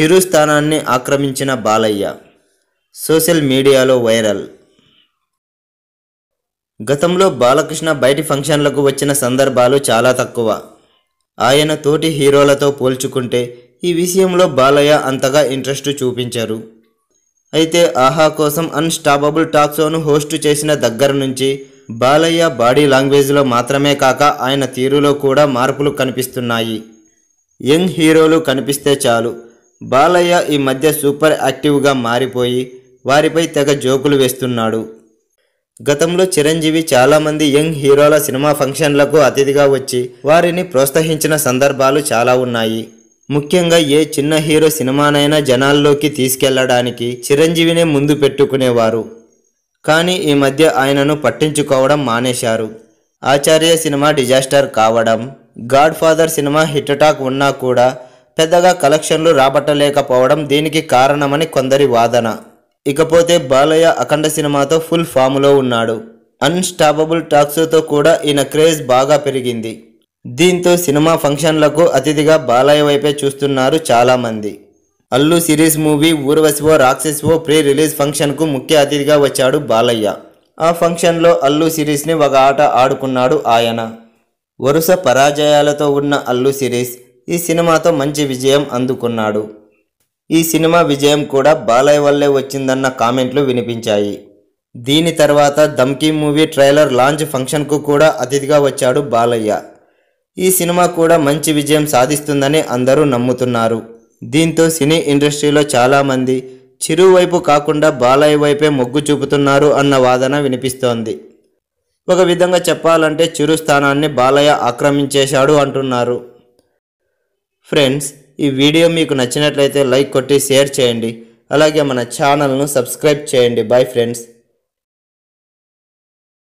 చిరు స్థానాన్ని ఆక్రమించిన బాలయ్య సోషల్ మీడియాలో వైరల్ గతంలో బాలకృష్ణ బయటి ఫంక్షన్లకు వచ్చిన సందర్భాలు చాలా తక్కువ ఆయన తోటి హీరోలతో పోల్చుకుంటే ఈ విషయంలో బాలయ్య అంతగా ఇంట్రెస్ట్ చూపించారు అయితే ఆహా కోసం అన్స్టాపబుల్ టాక్ షోను హోస్ట్ చేసిన దగ్గర నుంచి బాలయ్య బాడీ లాంగ్వేజ్లో మాత్రమే కాక ఆయన తీరులో కూడా మార్పులు కనిపిస్తున్నాయి యంగ్ హీరోలు కనిపిస్తే చాలు బాలయ్య ఈ మధ్య సూపర్ యాక్టివ్గా మారిపోయి వారిపై తెగ జోకులు వేస్తున్నాడు గతంలో చిరంజీవి చాలామంది యంగ్ హీరోల సినిమా ఫంక్షన్లకు అతిథిగా వచ్చి వారిని ప్రోత్సహించిన సందర్భాలు చాలా ఉన్నాయి ముఖ్యంగా ఏ చిన్న హీరో సినిమానైనా జనాల్లోకి తీసుకెళ్లడానికి చిరంజీవినే ముందు పెట్టుకునేవారు కానీ ఈ మధ్య ఆయనను పట్టించుకోవడం మానేశారు ఆచార్య సినిమా డిజాస్టర్ కావడం God father cinema hit talk ఉన్నా కూడా పెద్దగా కలెక్షన్లు రాబట్టలేకపోవడం దీనికి కారణమని కొందరి వాదన ఇకపోతే బాలయ్య అఖండ సినిమాతో ఫుల్ ఫామ్లో ఉన్నాడు అన్స్టాపబుల్ టాక్స్తో కూడా ఈయన క్రేజ్ బాగా పెరిగింది దీంతో సినిమా ఫంక్షన్లకు అతిథిగా బాలయ్య వైపే చూస్తున్నారు చాలామంది Allu Sirish movie Urvasivo Rakshasivo pre release ఫంక్షన్కు ముఖ్య అతిథిగా వచ్చాడు బాలయ్య ఆ ఫంక్షన్లో అల్లు సిరీస్ని ఒక ఆట ఆడుకున్నాడు ఆయన వరుస పరాజయాలతో ఉన్న అల్లు సిరీస్ ఈ సినిమాతో మంచి విజయం అందుకున్నాడు ఈ సినిమా విజయం కూడా బాలయ్య వల్లే వచ్చిందన్న కామెంట్లు వినిపించాయి దీని తర్వాత దమ్కీ మూవీ ట్రైలర్ లాంచ్ ఫంక్షన్కు కూడా అతిథిగా వచ్చాడు బాలయ్య ఈ సినిమా కూడా మంచి విజయం సాధిస్తుందని అందరూ నమ్ముతున్నారు దీంతో సినీ ఇండస్ట్రీలో చాలామంది చిరు వైపు కాకుండా బాలయ్య వైపే మొగ్గు చూపుతున్నారు అన్న వాదన వినిపిస్తోంది ఒక విధంగా చెప్పాలంటే చిరు స్థానాన్ని బాలయ్య ఆక్రమించేశాడు అంటున్నారు ఫ్రెండ్స్ ఈ వీడియో మీకు నచ్చినట్లయితే లైక్ కొట్టి షేర్ చేయండి అలాగే మన ఛానల్ను సబ్స్క్రైబ్ చేయండి బాయ్ ఫ్రెండ్స్